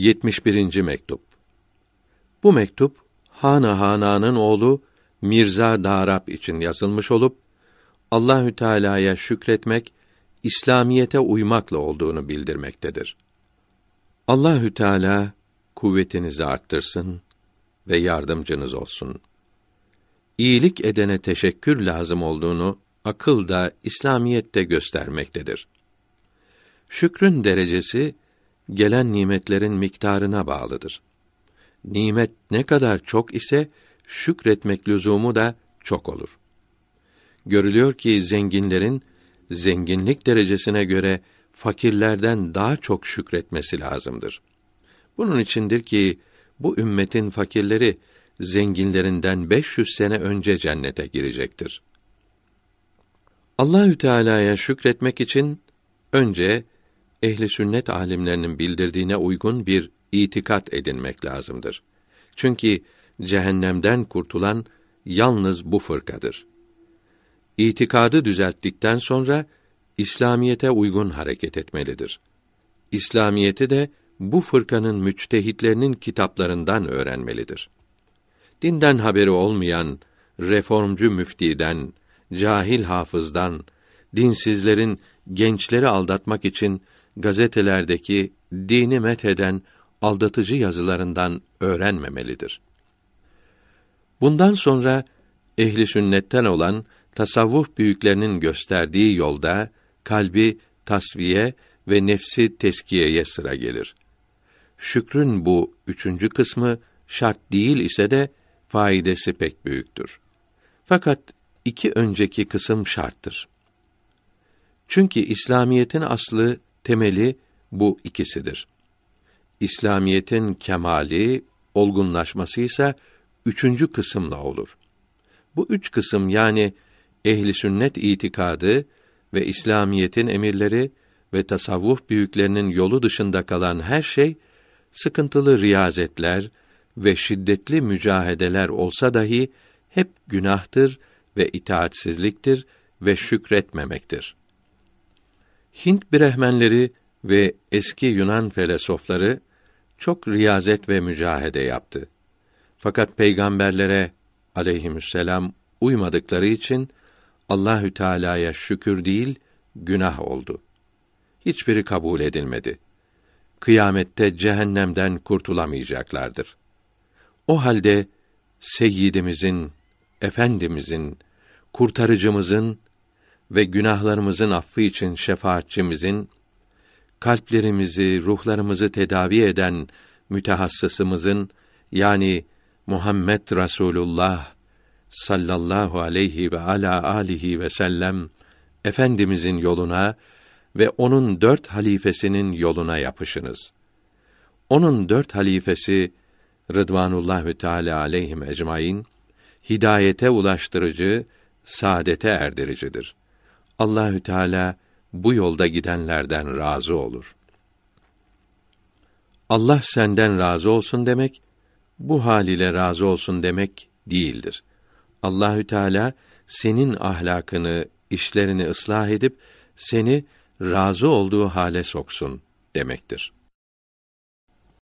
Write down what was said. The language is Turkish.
71. mektup. Bu mektup Hana Hana'nın oğlu Mirza Darab için yazılmış olup Allahü Teala'ya şükretmek, İslamiyete uymakla olduğunu bildirmektedir. Allahü Teala kuvvetinizi arttırsın ve yardımcınız olsun. İyilik edene teşekkür lazım olduğunu akıl da İslamiyette göstermektedir. Şükrün derecesi gelen nimetlerin miktarına bağlıdır. Nimet ne kadar çok ise şükretmek lüzumu da çok olur. Görülüyor ki zenginlerin zenginlik derecesine göre fakirlerden daha çok şükretmesi lazımdır. Bunun içindir ki bu ümmetin fakirleri zenginlerinden 500 sene önce cennete girecektir. Allahü Teala'ya şükretmek için önce ehli sünnet alimlerinin bildirdiğine uygun bir itikat edinmek lazımdır. Çünkü cehennemden kurtulan yalnız bu fırkadır. İtikadı düzelttikten sonra İslamiyete uygun hareket etmelidir. İslamiyeti de bu fırkanın müçtehitlerinin kitaplarından öğrenmelidir. Dinden haberi olmayan reformcu müftiden, cahil hafızdan, dinsizlerin gençleri aldatmak için gazetelerdeki dini metheden aldatıcı yazılarından öğrenmemelidir. Bundan sonra ehli sünnetten olan tasavvuf büyüklerinin gösterdiği yolda kalbi tasviye ve nefsi teskiyeye sıra gelir. Şükrün bu üçüncü kısmı şart değil ise de faidesi pek büyüktür. Fakat iki önceki kısım şarttır. Çünkü İslamiyetin aslı temeli bu ikisidir. İslamiyetin kemali, olgunlaşması ise üçüncü kısımla olur. Bu üç kısım yani ehli sünnet itikadı ve İslamiyetin emirleri ve tasavvuf büyüklerinin yolu dışında kalan her şey sıkıntılı riyazetler ve şiddetli mücahedeler olsa dahi hep günahtır ve itaatsizliktir ve şükretmemektir. Hint Brehmenleri ve eski Yunan felsefeleri çok riyazet ve mücahede yaptı. Fakat peygamberlere aleyhisselam uymadıkları için Allahü Teala'ya şükür değil günah oldu. Hiçbiri kabul edilmedi. Kıyamette cehennemden kurtulamayacaklardır. O halde Seyyidimizin, efendimizin, kurtarıcımızın ve günahlarımızın affı için şefaatçimizin, kalplerimizi, ruhlarımızı tedavi eden mütehassısımızın, yani Muhammed Rasulullah sallallahu aleyhi ve ala alihi ve sellem efendimizin yoluna ve onun dört halifesinin yoluna yapışınız. Onun dört halifesi Rıdvanullahü Teala aleyhim ecmaîn hidayete ulaştırıcı, saadete erdiricidir.'' Allahü Teala bu yolda gidenlerden razı olur. Allah senden razı olsun demek bu hal ile razı olsun demek değildir. Allahü Teala senin ahlakını, işlerini ıslah edip seni razı olduğu hale soksun demektir.